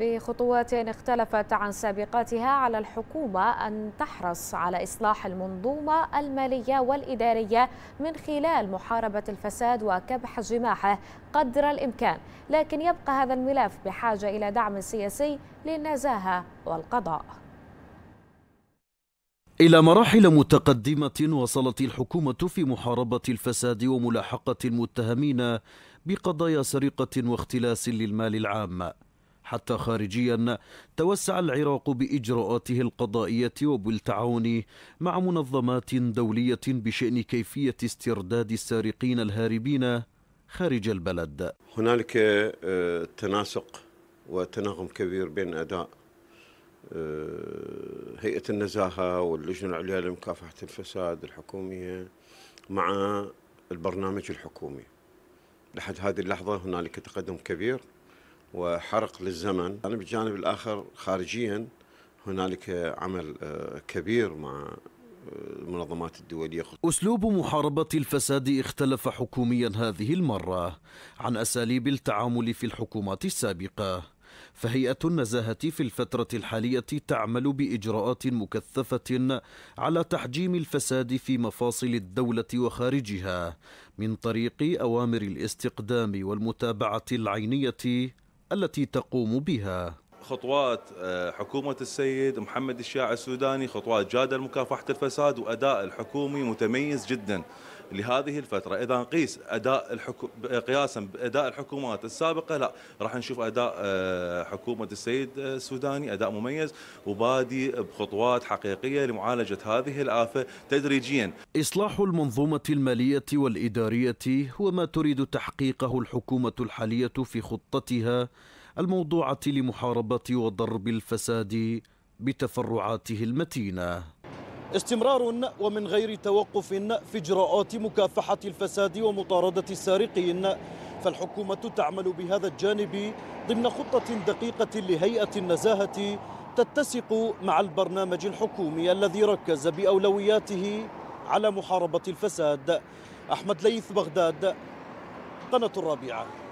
بخطوات اختلفت عن سابقاتها على الحكومة أن تحرص على إصلاح المنظومة المالية والإدارية من خلال محاربة الفساد وكبح جماحه قدر الإمكان لكن يبقى هذا الملف بحاجة إلى دعم سياسي للنزاهة والقضاء إلى مراحل متقدمة وصلت الحكومة في محاربة الفساد وملاحقة المتهمين بقضايا سرقة واختلاس للمال العام حتى خارجيا توسع العراق بإجراءاته القضائية وبالتعاون مع منظمات دولية بشأن كيفية استرداد السارقين الهاربين خارج البلد هنالك آه، تناسق وتناغم كبير بين أداء آه، هيئة النزاهة واللجنة العليا لمكافحة الفساد الحكومية مع البرنامج الحكومي لحد هذه اللحظة هنالك تقدم كبير وحرق للزمن أنا بالجانب الآخر خارجيا هنالك عمل آه، كبير مع آه، المنظمات الدولية أسلوب محاربة الفساد اختلف حكوميا هذه المرة عن أساليب التعامل في الحكومات السابقة فهيئة النزاهة في الفترة الحالية تعمل بإجراءات مكثفة على تحجيم الفساد في مفاصل الدولة وخارجها من طريق أوامر الاستقدام والمتابعة العينية التي تقوم بها خطوات آه، حكومة السيد محمد الشاع السوداني خطوات جادة لمكافحة الفساد وأداء الحكومي متميز جداً لهذه الفترة إذا نقيس أداء الحكومة قياسا بأداء الحكومات السابقة لا راح نشوف أداء آه، حكومة السيد آه، السوداني أداء مميز وبادي بخطوات حقيقية لمعالجة هذه الآفة تدريجيا إصلاح المنظومة المالية والإدارية هو ما تريد تحقيقه الحكومة الحالية في خطتها الموضوعة لمحاربة وضرب الفساد بتفرعاته المتينه استمرار ومن غير توقف في اجراءات مكافحه الفساد ومطارده السارقين فالحكومه تعمل بهذا الجانب ضمن خطه دقيقه لهيئه النزاهه تتسق مع البرنامج الحكومي الذي ركز باولوياته على محاربه الفساد احمد ليث بغداد قناه الرابعه